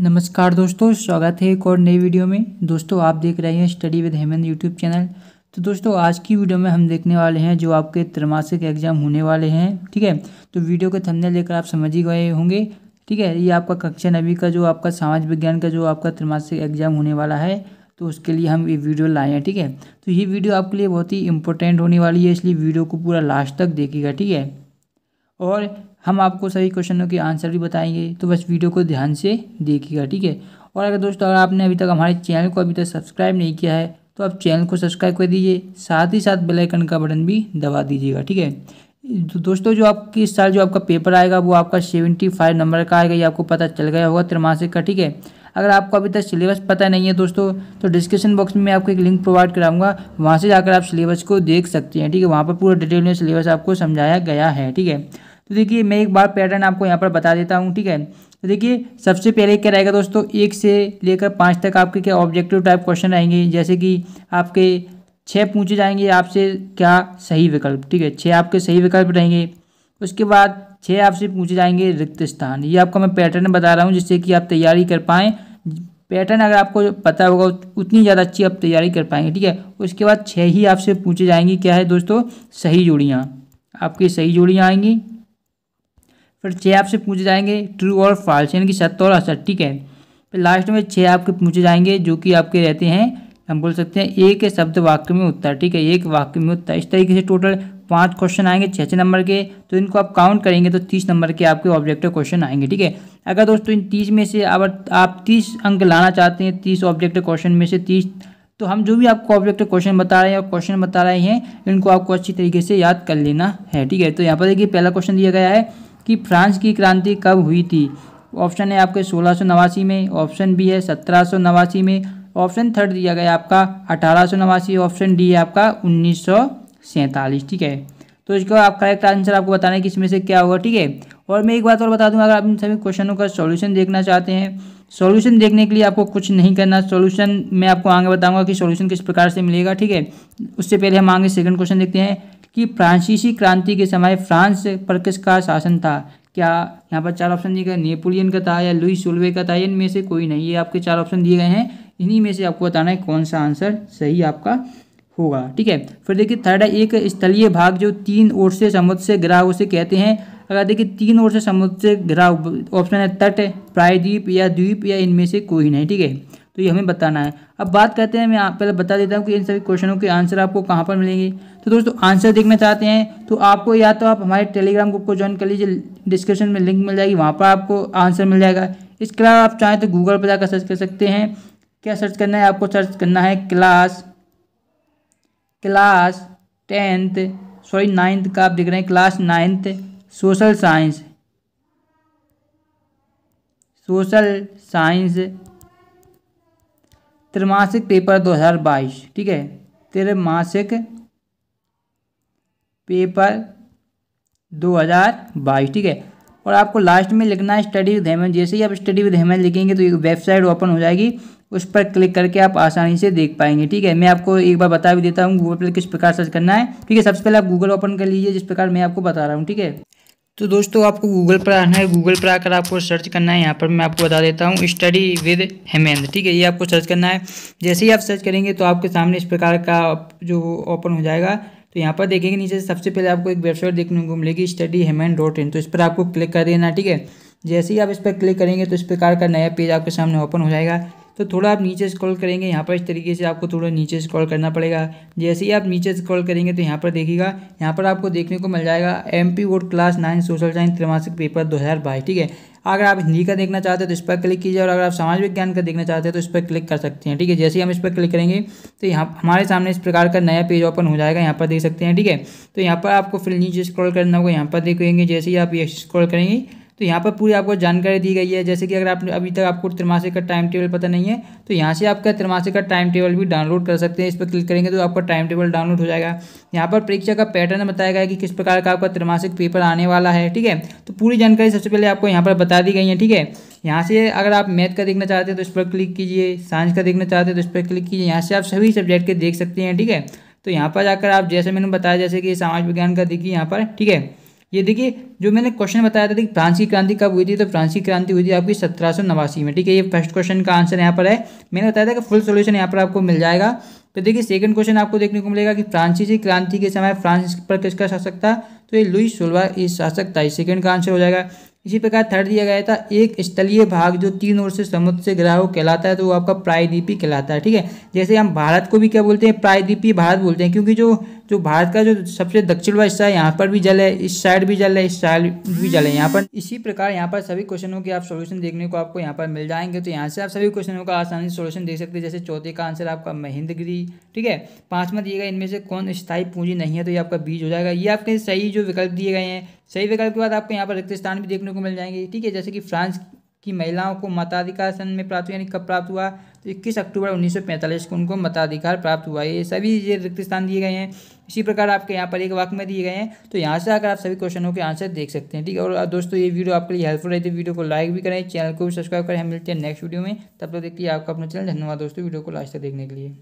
नमस्कार दोस्तों स्वागत है एक और नई वीडियो में दोस्तों आप देख रहे हैं study with Hemant YouTube channel तो दोस्तों आज की वीडियो में हम देखने वाले हैं जो आपके त्रिमासिक एग्जाम होने वाले हैं ठीक है तो वीडियो के थंबनेल लेकर आप समझ ही गए होंगे ठीक है ये आपका कक्षा नवी का जो आपका समाज विज्ञान का जो आपका त्रिमासिक एग्जाम होने वाला है तो उसके लिए हम ये वीडियो लाए हैं ठीक है तो ये वीडियो आपके लिए बहुत ही इंपॉर्टेंट होने वाली है इसलिए वीडियो को पूरा लास्ट तक देखिएगा ठीक है और हम आपको सभी क्वेश्चनों के आंसर भी बताएंगे तो बस वीडियो को ध्यान से देखिएगा ठीक है और अगर दोस्तों अगर आपने अभी तक हमारे चैनल को अभी तक सब्सक्राइब नहीं किया है तो आप चैनल को सब्सक्राइब कर दीजिए साथ ही साथ बेल आइकन का बटन भी दबा दीजिएगा ठीक है तो दोस्तों जो आपकी इस साल जो आपका पेपर आएगा वो आपका सेवेंटी फाइव नंबर का आएगा ये आपको पता चल गया होगा त्रिमासिक का ठीक है अगर आपको अभी तक सिलेबस पता नहीं है दोस्तों तो डिस्क्रिप्शन बॉक्स में मैं आपको एक लिंक प्रोवाइड कराऊंगा वहाँ से जाकर आप सिलेबस को देख सकते हैं ठीक है वहाँ पर पूरा डिटेल में सिलेबस आपको समझाया गया है ठीक है तो देखिए मैं एक बार पैटर्न आपको यहाँ पर बता देता हूँ ठीक है तो देखिए सबसे पहले क्या रहेगा दोस्तों एक से लेकर पाँच तक आपके क्या ऑब्जेक्टिव टाइप क्वेश्चन रहेंगे जैसे कि आपके छः पूछे जाएंगे आपसे क्या सही विकल्प ठीक है छः आपके सही विकल्प रहेंगे उसके बाद छः आपसे पूछे जाएंगे रिक्त स्थान ये आपको मैं पैटर्न बता रहा हूँ जिससे कि आप तैयारी कर पाएँ पैटर्न अगर आपको पता होगा उतनी ज़्यादा अच्छी आप तैयारी कर पाएंगे ठीक है उसके बाद छः ही आपसे पूछे जाएंगी क्या है दोस्तों सही जोड़ियाँ आपकी सही जोड़ियाँ आएंगी फिर छः आपसे पूछे जाएंगे ट्रू और फॉल्स यानी कि सत्य और असत ठीक है फिर लास्ट में छः आपके पूछे जाएंगे जो कि आपके रहते हैं हम बोल सकते हैं एक शब्द वाक्य में उत्तर ठीक है एक वाक्य में उत्तर इस तरीके से टोटल पांच क्वेश्चन आएंगे छः छः नंबर के तो इनको आप काउंट करेंगे तो तीस नंबर के आपके ऑब्जेक्टिव क्वेश्चन आएंगे ठीक है अगर दोस्तों इन तीस में से अगर आप तीस अंक लाना चाहते हैं तीस ऑब्जेक्टिव क्वेश्चन में से तीस तो हम जो भी आपको ऑब्जेक्टिव क्वेश्चन बता रहे हैं और क्वेश्चन बता रहे हैं इनको आपको अच्छी तरीके से याद कर लेना है ठीक है तो यहाँ पर देखिए पहला क्वेश्चन दिया गया है कि फ्रांस की क्रांति कब हुई थी ऑप्शन है आपके सोलह में ऑप्शन बी है सत्रह में ऑप्शन थर्ड दिया गया आपका अठारह ऑप्शन डी है आपका उन्नीस ठीक है तो इसको आप करेक्ट आंसर आपको बताना है कि इसमें से क्या होगा ठीक है और मैं एक बात और बता दूं अगर आप इन सभी क्वेश्चनों का सॉल्यूशन देखना चाहते हैं सॉल्यूशन देखने के लिए आपको कुछ नहीं करना सॉल्यूशन मैं आपको आगे बताऊंगा कि सॉल्यूशन किस प्रकार से मिलेगा ठीक है उससे पहले हम आगे सेकंड क्वेश्चन देखते हैं कि फ्रांसीसी क्रांति के समय फ्रांस पर किसका शासन था क्या यहाँ पर चार ऑप्शन दिए गए नेपोलियन का था या लुई सोलवे का था इनमें से कोई नहीं ये आपके चार ऑप्शन दिए गए हैं इन्हीं में से आपको बताना है कौन सा आंसर सही आपका होगा ठीक है फिर देखिए थर्ड है एक स्थलीय भाग जो तीन ओर से समुद्र से घिरा उसे कहते हैं अगर देखिए तीन ओर से समुद्र से घिरा ऑप्शन है तट प्रायद्वीप या द्वीप या इनमें से कोई नहीं ठीक है तो ये हमें बताना है अब बात करते हैं मैं पहले बता देता हूँ कि इन सभी क्वेश्चनों के आंसर आपको कहाँ पर मिलेंगे तो दोस्तों आंसर देखना चाहते हैं तो आपको या तो आप हमारे टेलीग्राम ग्रुप को ज्वाइन कर लीजिए डिस्क्रिप्शन में लिंक मिल जाएगी वहाँ पर आपको आंसर मिल जाएगा इसके अलावा आप चाहें तो गूगल पर जाकर सर्च कर सकते हैं क्या सर्च करना है आपको सर्च करना है class class tenth sorry ninth का आप देख रहे हैं class ninth social science social science त्रिमासिक पेपर 2022 ठीक है त्रिमासिक पेपर 2022 ठीक है और आपको लास्ट में लिखना है स्टडी विद हेमन जैसे ही आप स्टडी विद हेमन लिखेंगे तो एक वेबसाइट ओपन हो जाएगी उस पर क्लिक करके आप आसानी से देख पाएंगे ठीक है मैं आपको एक बार बता भी देता हूँ गूगल पर किस प्रकार सर्च करना है ठीक है सबसे पहले आप गूगल ओपन कर लीजिए जिस प्रकार मैं आपको बता रहा हूँ ठीक है तो दोस्तों आपको गूगल पर आना है गूगल पर आकर आपको सर्च करना है यहाँ पर मैं आपको बता देता हूँ स्टडी विद हेमेंद ठीक है ये आपको सर्च करना है जैसे ही आप सर्च करेंगे तो आपके सामने इस प्रकार का जो ओपन हो जाएगा तो यहाँ पर देखेंगे नीचे सबसे पहले आपको एक वेबसाइट देखने को मिलेगी स्टडी हेमेंद डॉट इन तो इस पर आपको क्लिक कर देना ठीक है जैसे ही आप इस पर क्लिक करेंगे तो इस प्रकार का नया पेज आपके सामने ओपन हो जाएगा तो थोड़ा आप नीचे स्क्रॉल करेंगे यहाँ पर इस तरीके से आपको थोड़ा नीचे स्क्रॉल करना पड़ेगा जैसे ही आप नीचे स्क्रॉल करेंगे तो यहाँ पर देखिएगा यहाँ पर आपको देखने को मिल जाएगा एम पी वोड क्लास नाइन सोशल साइंस त्रैमासिक पेपर दो हज़ार बाईस ठीक है अगर आप हिंदी का देखना चाहते हैं तो इस पर क्लिक कीजिए और अगर आप समाज विज्ञान का देखना चाहते हैं तो इस पर क्लिक कर सकते हैं ठीक है जैसे ही हम इस पर क्लिक करेंगे तो यहाँ हमारे सामने इस प्रकार का नया पेज ओपन हो जाएगा यहाँ पर देख सकते हैं ठीक है तो यहाँ पर आपको फिर नीचे स्क्रॉल करना होगा यहाँ पर देखेंगे जैसे ही आप ये स्क्रॉल करेंगे तो यहाँ पर पूरी आपको जानकारी दी गई है जैसे कि अगर आप अभी तक आपको त्रिमासिक का टाइम टेबल पता नहीं है तो यहाँ से आपका त्रिमासिक का टाइम टेबल भी डाउनलोड कर सकते हैं इस पर क्लिक करेंगे तो आपका टाइम टेबल डाउनलोड हो जाएगा यहाँ पर परीक्षा का पैटर्न बताया गया है कि किस प्रकार का आपका त्रिमासिक पेपर आने वाला है ठीक है तो पूरी जानकारी सबसे पहले आपको यहाँ पर बता दी गई है ठीक है यहाँ से अगर आप मैथ का देखना चाहते हैं तो इस पर क्लिक कीजिए साइंस का देखना चाहते हैं तो इस पर क्लिक कीजिए यहाँ से आप सभी सब्जेक्ट के देख सकते हैं ठीक है तो यहाँ पर जाकर आप जैसे मैंने बताया जैसे कि समाज विज्ञान का देखिए यहाँ पर ठीक है ये देखिए जो मैंने क्वेश्चन बताया था देखिए फ्रांस की क्रांति कब हुई थी तो फ्रांस की क्रांति हुई थी आपकी सत्रह नवासी में ठीक है ये फर्स्ट क्वेश्चन का आंसर यहाँ पर है मैंने बताया था कि फुल सोल्यूशन यहाँ पर आपको मिल जाएगा तो देखिए सेकंड क्वेश्चन आपको देखने को मिलेगा कि फ्रांसीसी क्रांति के समय फ्रांस पर किसका शासक था तो ये लुई सोलवा इस शासक था सेकंड का आंसर हो जाएगा इसी प्रकार थर्ड दिया गया था एक स्थलीय भाग जो तीन ओर से समुद्र से ग्रह कहलाता है तो वो आपका प्रायद्वीपी कहलाता है ठीक है जैसे हम भारत को भी क्या बोलते हैं प्रायद्वीपी भारत बोलते हैं क्योंकि जो जो भारत का जो सबसे दक्षिण वाला हिस्सा है यहाँ पर भी जल है इस साइड भी जल है इस साइड भी जल है यहाँ पर इसी प्रकार यहाँ पर सभी क्वेश्चनों के आप सोल्यूशन देखने को आपको यहाँ पर मिल जाएंगे तो यहाँ से आप सभी क्वेश्चनों का आसानी से सोल्यूशन देख सकते हैं जैसे चौथे का आंसर आपका महेंद्रगिरी ठीक है पाँचवा दिएगा इनमें से कौन स्थायी पूंजी नहीं है तो ये आपका बीज हो जाएगा ये आपके सही जो विकल्प दिए गए हैं सही विकल्प के बाद आपको यहाँ पर रिक्त स्थान भी देखने को मिल जाएंगे ठीक है जैसे कि फ्रांस की महिलाओं को मताधिकार सन में प्राप्त यानी कब प्राप्त हुआ तो इक्कीस अक्टूबर 1945 को उनको मताधिकार प्राप्त हुआ ये सभी ये रिक्त स्थान दिए गए हैं इसी प्रकार आपके यहाँ पर एक वाक्य में दिए गए हैं तो यहाँ से आकर आप सभी क्वेश्चनों के आंसर देख सकते हैं ठीक है और दोस्तों ये वीडियो आपके लिए हेल्पफुल रही है वीडियो को लाइक भी करें चैनल को भी सब्सक्राइब करें हम मिलते हैं नेक्स्ट वीडियो में तब तक देखिए आपका अपना चैनल धन्यवाद दोस्तों वीडियो को लास्ट तक देखने के लिए